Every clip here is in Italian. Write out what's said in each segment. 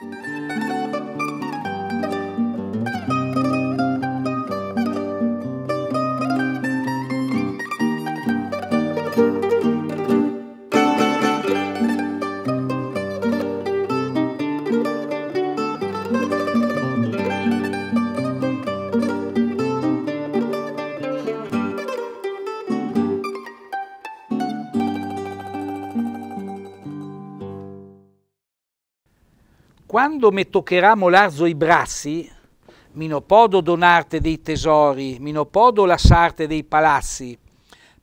Thank you. Quando me toccherà molarzo i brazzi, mi no podo donarte dei tesori, mi no podo lasciarte dei palazzi,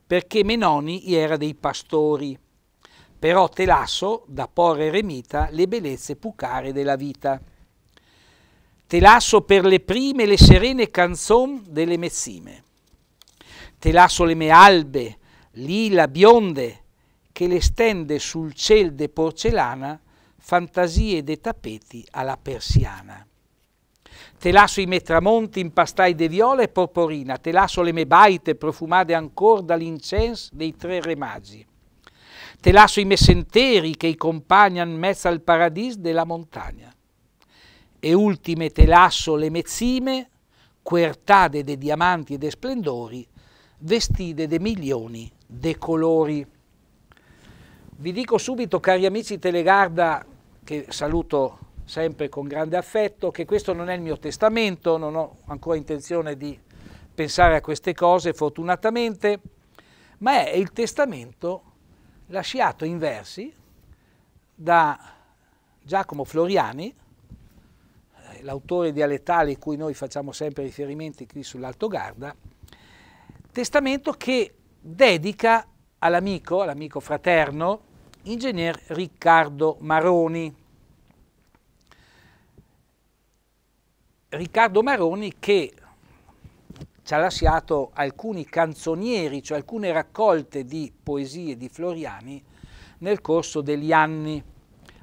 perché Menoni era dei pastori. Però te lasso da porre remita le bellezze pucare della vita. Te lasso per le prime le serene canzon delle mezzime. Te lasso le mie albe, lila bionde, che le stende sul ciel de porcelana fantasie dei tappeti alla persiana. Te Telà sui metramonti impastai de viola e porporina, te lasso le me baite profumate ancor dall'incens dei tre remagi. Te lasso i messenteri che i compagnan mezza al paradis della montagna. E ultime te lasso le mezzime, quertade de diamanti e de splendori, vestite de milioni de colori. Vi dico subito, cari amici Telegarda, che saluto sempre con grande affetto, che questo non è il mio testamento, non ho ancora intenzione di pensare a queste cose fortunatamente, ma è il testamento lasciato in versi da Giacomo Floriani, l'autore dialettale Aletali cui noi facciamo sempre riferimenti qui sull'Alto Garda, testamento che dedica all'amico, all'amico fraterno, ingegner Riccardo Maroni. Riccardo Maroni che ci ha lasciato alcuni canzonieri, cioè alcune raccolte di poesie di Floriani nel corso degli anni,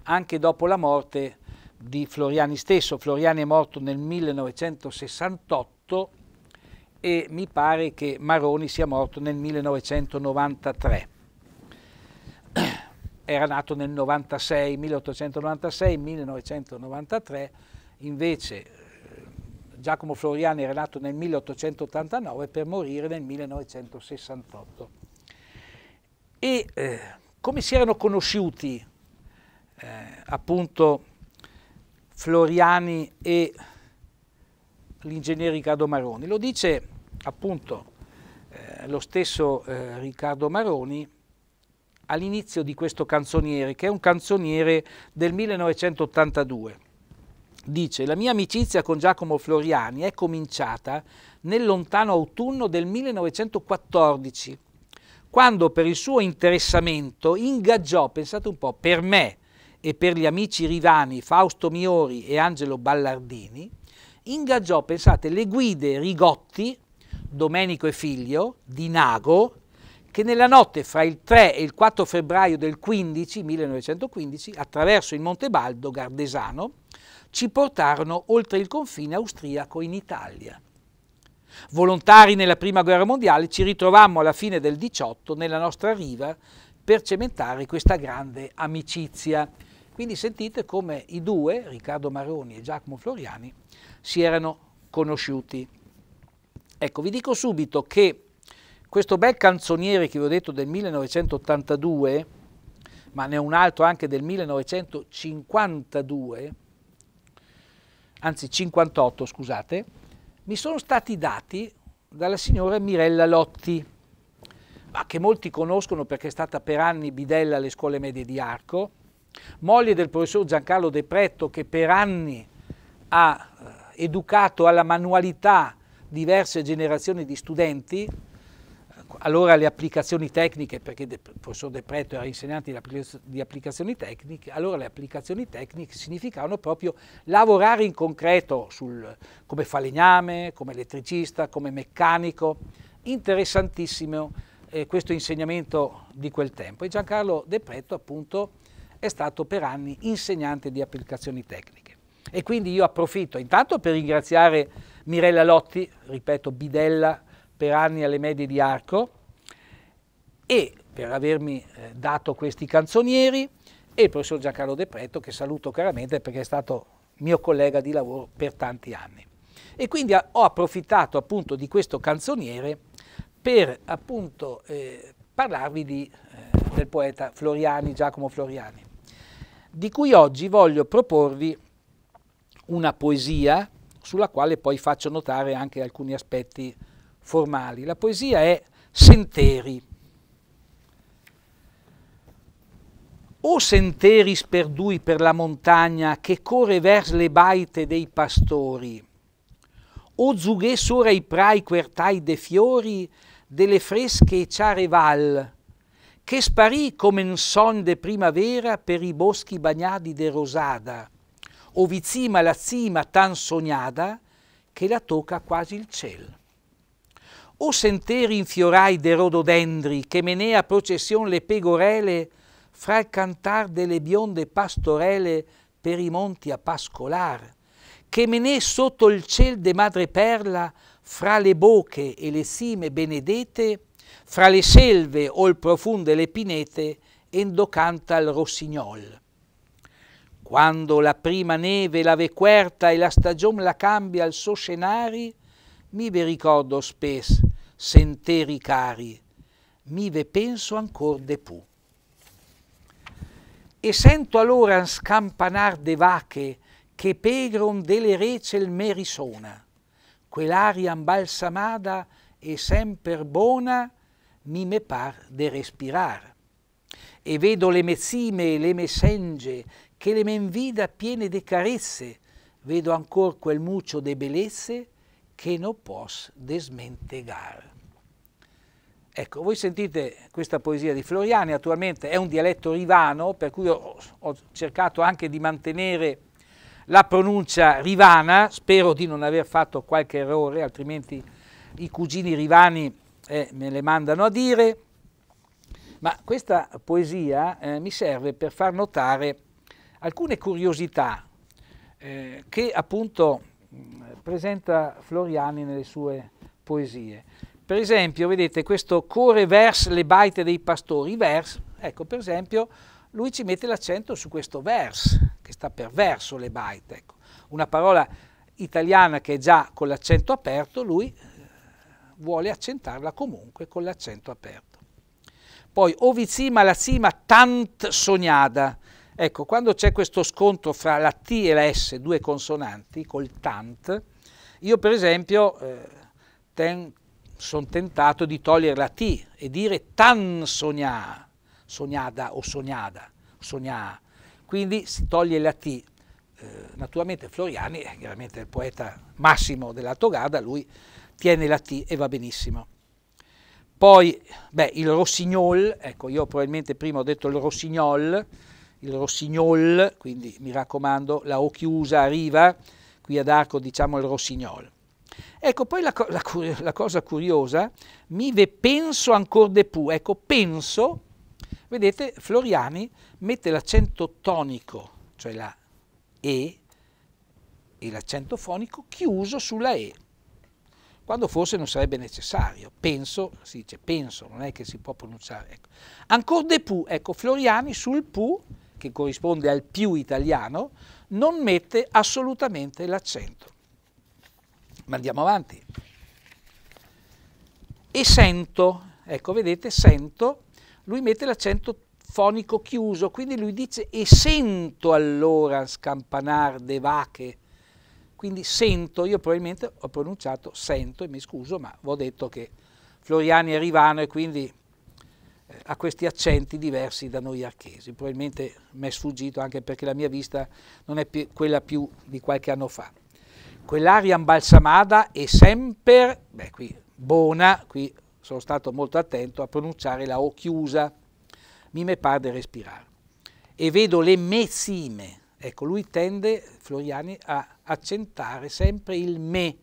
anche dopo la morte di Floriani stesso. Floriani è morto nel 1968 e mi pare che Maroni sia morto nel 1993 era nato nel 96, 1896, 1993, invece eh, Giacomo Floriani era nato nel 1889 per morire nel 1968. E eh, come si erano conosciuti eh, appunto Floriani e l'ingegnere Riccardo Maroni? Lo dice appunto eh, lo stesso eh, Riccardo Maroni all'inizio di questo canzoniere, che è un canzoniere del 1982. Dice, la mia amicizia con Giacomo Floriani è cominciata nel lontano autunno del 1914, quando per il suo interessamento ingaggiò, pensate un po', per me e per gli amici Rivani, Fausto Miori e Angelo Ballardini, ingaggiò, pensate, le guide Rigotti, Domenico e Figlio, di Nago, che nella notte fra il 3 e il 4 febbraio del 15, 1915, attraverso il Monte Baldo Gardesano, ci portarono oltre il confine austriaco in Italia. Volontari nella Prima Guerra Mondiale, ci ritrovammo alla fine del 18 nella nostra riva per cementare questa grande amicizia. Quindi sentite come i due, Riccardo Maroni e Giacomo Floriani, si erano conosciuti. Ecco, vi dico subito che questo bel canzoniere che vi ho detto del 1982, ma ne è un altro anche del 1952, anzi 58 scusate, mi sono stati dati dalla signora Mirella Lotti, ma che molti conoscono perché è stata per anni bidella alle scuole medie di Arco, moglie del professor Giancarlo De Pretto che per anni ha eh, educato alla manualità diverse generazioni di studenti, allora le applicazioni tecniche, perché il professor De Preto era insegnante di applicazioni tecniche, allora le applicazioni tecniche significavano proprio lavorare in concreto sul, come falegname, come elettricista, come meccanico, interessantissimo eh, questo insegnamento di quel tempo. E Giancarlo De Preto appunto è stato per anni insegnante di applicazioni tecniche. E quindi io approfitto intanto per ringraziare Mirella Lotti, ripeto, Bidella, per anni alle medie di Arco e per avermi eh, dato questi canzonieri e il professor Giancarlo De Preto che saluto caramente perché è stato mio collega di lavoro per tanti anni. E quindi ah, ho approfittato appunto di questo canzoniere per appunto eh, parlarvi di, eh, del poeta Floriani, Giacomo Floriani, di cui oggi voglio proporvi una poesia sulla quale poi faccio notare anche alcuni aspetti formali. La poesia è senteri. O senteri sperdui per la montagna che corre vers le baite dei pastori, o zughe sora i prai quertai de fiori delle fresche e ciare val, che sparì come un son de primavera per i boschi bagnati de rosada, o vizima la cima tan sognada che la tocca quasi il cielo. O senteri infiorai de rododendri che menea procession le pegorele fra il cantar delle bionde pastorele per i monti a pascolar, che menè sotto il ciel de madreperla fra le boche e le cime benedete, fra le selve o il profonde le pinete, endo canta il rossignol. Quando la prima neve la querta e la stagion la cambia al suo scenari, mi vi ricordo spes senteri cari, mi ve penso ancor de pu. E sento allora scampanar de vacche che pegron delle recel me risona, quell'aria imbalsamada e sempre bona mi me par de respirar. E vedo le mezzime e le messenge che le menvida piene de carezze, vedo ancor quel muccio de bellezze che no pos desmentegar. Ecco, voi sentite questa poesia di Floriani, attualmente è un dialetto rivano, per cui ho, ho, cercato anche di mantenere la pronuncia rivana, spero di non aver fatto qualche errore, altrimenti i cugini rivani eh, me le mandano a dire, ma questa poesia eh, mi serve per far notare alcune curiosità eh, che appunto mm, presenta Floriani nelle sue poesie. Per esempio, vedete questo core vers le baite dei pastori, vers, ecco per esempio lui ci mette l'accento su questo vers, che sta per verso le baite, ecco. una parola italiana che è già con l'accento aperto, lui eh, vuole accentarla comunque con l'accento aperto. Poi ovizima la cima tant sognada, ecco quando c'è questo scontro fra la T e la S, due consonanti, col tant, io per esempio eh, ten, sono tentato di togliere la T e dire tan sognà, sognada o sognada, sognà. Quindi si toglie la T. Eh, naturalmente Floriani è chiaramente il poeta massimo dell'Alto Garda, lui tiene la T e va benissimo. Poi, beh, il Rossignol, ecco, io probabilmente prima ho detto il Rossignol, il Rossignol, quindi mi raccomando, la O chiusa arriva, qui ad Arco diciamo il Rossignol. Ecco, poi la, la, la cosa curiosa, mi ve penso ancora de più, ecco, penso, vedete, Floriani mette l'accento tonico, cioè la E, e l'accento fonico chiuso sulla E, quando forse non sarebbe necessario. Penso, si dice penso, non è che si può pronunciare. Ecco. Ancora de più, ecco, Floriani sul pu, che corrisponde al più italiano, non mette assolutamente l'accento. Ma andiamo avanti. E sento, ecco vedete, sento, lui mette l'accento fonico chiuso, quindi lui dice e sento allora scampanar de vache. Quindi sento, io probabilmente ho pronunciato sento e mi scuso, ma ho detto che Floriani è rivano e quindi eh, ha questi accenti diversi da noi archesi. Probabilmente mi è sfuggito anche perché la mia vista non è quella più di qualche anno fa quell'aria imbalsamata è sempre, beh qui buona, qui sono stato molto attento a pronunciare la O chiusa, mi me pare di respirare. E vedo le mezzime, ecco lui tende, Floriani, a accentare sempre il me,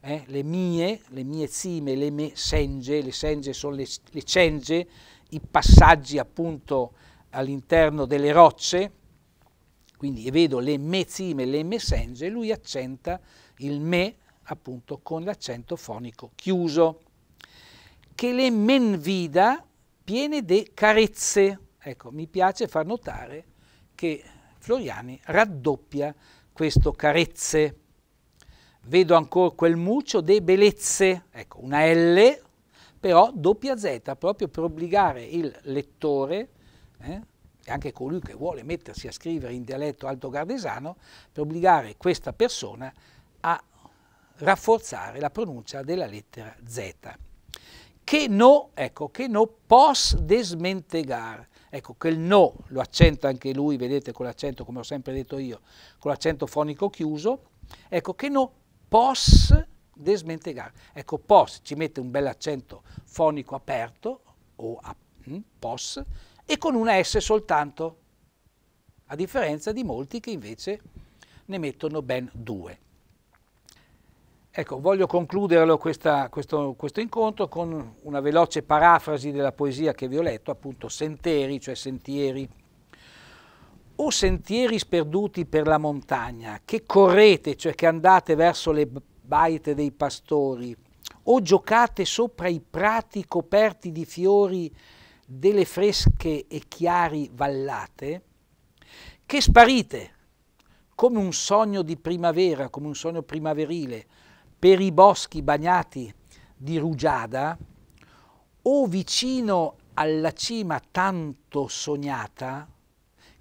eh, le mie, le mie zime, le me senge, le senge sono le, le cenge, i passaggi appunto all'interno delle rocce, quindi vedo le mezzime, le messenze, lui accenta il me appunto con l'accento fonico chiuso. Che le menvida piene de carezze. Ecco, mi piace far notare che Floriani raddoppia questo carezze. Vedo ancora quel muccio de bellezze, ecco, una L, però doppia Z, proprio per obbligare il lettore eh, e anche colui che vuole mettersi a scrivere in dialetto alto gardesano per obbligare questa persona a rafforzare la pronuncia della lettera Z. Che no, ecco, che no pos desmentegar. Ecco, quel no lo accenta anche lui, vedete con l'accento, come ho sempre detto io, con l'accento fonico chiuso. Ecco, che no pos desmentegar. Ecco, pos ci mette un bel accento fonico aperto o a, hm, pos, e con una S soltanto, a differenza di molti che invece ne mettono ben due. Ecco, voglio concludere questo, questo, incontro con una veloce parafrasi della poesia che vi ho letto, appunto sentieri, cioè sentieri. O sentieri sperduti per la montagna, che correte, cioè che andate verso le baite dei pastori, o giocate sopra i prati coperti di fiori delle fresche e chiari vallate che sparite come un sogno di primavera, come un sogno primaverile, per i boschi bagnati di rugiada o vicino alla cima tanto sognata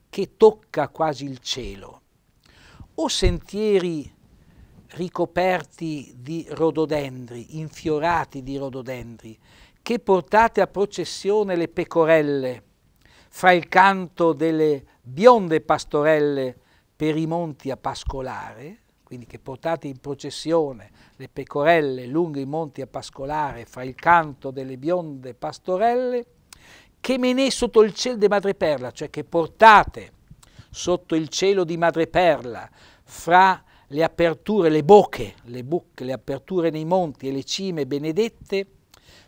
che tocca quasi il cielo, o sentieri ricoperti di rododendri, infiorati di rododendri, che portate a processione le pecorelle, fra il canto delle bionde pastorelle per i monti a pascolare, quindi che portate in processione le pecorelle lungo i monti a pascolare, fra il canto delle bionde pastorelle, che menè sotto il cielo di madreperla, cioè che portate sotto il cielo di madreperla, fra le aperture, le bocche, le bucche, le aperture nei monti e le cime benedette,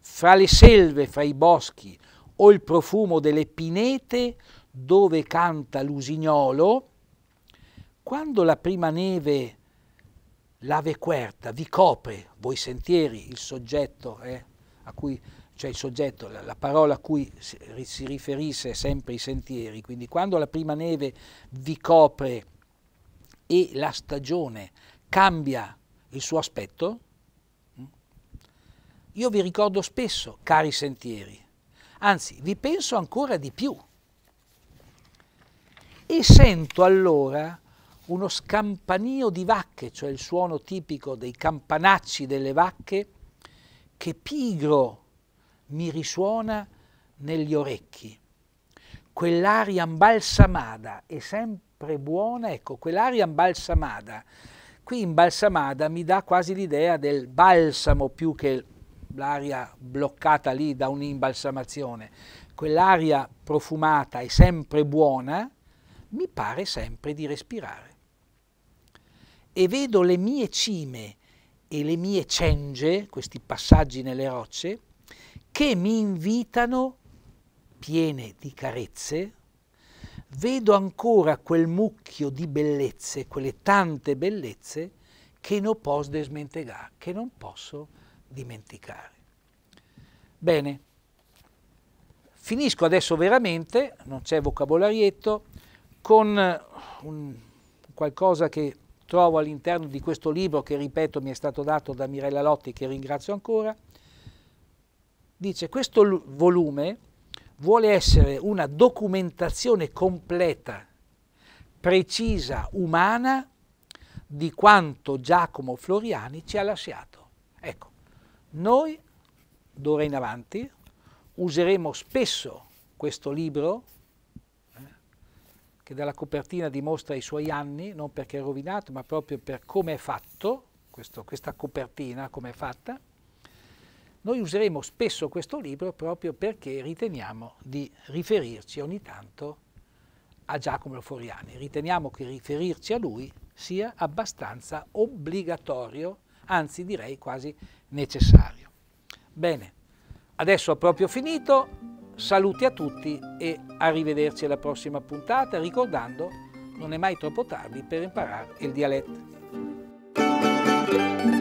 fra le selve, fra i boschi, o il profumo delle pinete dove canta l'usignolo, quando la prima neve l'ave querta vi copre, voi sentieri, il soggetto, eh, a cui, cioè il soggetto, la, la parola a cui si, si riferisse sempre i sentieri, quindi quando la prima neve vi copre e la stagione cambia il suo aspetto, io vi ricordo spesso, cari sentieri, anzi vi penso ancora di più. E sento allora uno scampanio di vacche, cioè il suono tipico dei campanacci delle vacche, che pigro mi risuona negli orecchi. Quell'aria imbalsamada è sempre buona, ecco, quell'aria imbalsamada. Qui imbalsamada mi dà quasi l'idea del balsamo più che l'aria bloccata lì da un'imbalsamazione, quell'aria profumata e sempre buona, mi pare sempre di respirare. E vedo le mie cime e le mie cenge, questi passaggi nelle rocce, che mi invitano, piene di carezze, vedo ancora quel mucchio di bellezze, quelle tante bellezze, che non posso desmentegar, che non posso dimenticare. Bene, finisco adesso veramente, non c'è vocabolarietto, con eh, un, qualcosa che trovo all'interno di questo libro che, ripeto, mi è stato dato da Mirella Lotti, che ringrazio ancora. Dice, questo volume vuole essere una documentazione completa, precisa, umana, di quanto Giacomo Floriani ci ha lasciato. Ecco, noi d'ora in avanti useremo spesso questo libro, eh, che dalla copertina dimostra i suoi anni, non perché è rovinato, ma proprio per come è fatto, questo, questa copertina, come è fatta, noi useremo spesso questo libro proprio perché riteniamo di riferirci ogni tanto a Giacomo Foriani. Riteniamo che riferirci a lui sia abbastanza obbligatorio, anzi direi quasi necessario. Bene, adesso ho proprio finito, saluti a tutti e arrivederci alla prossima puntata, ricordando non è mai troppo tardi per imparare il dialetto.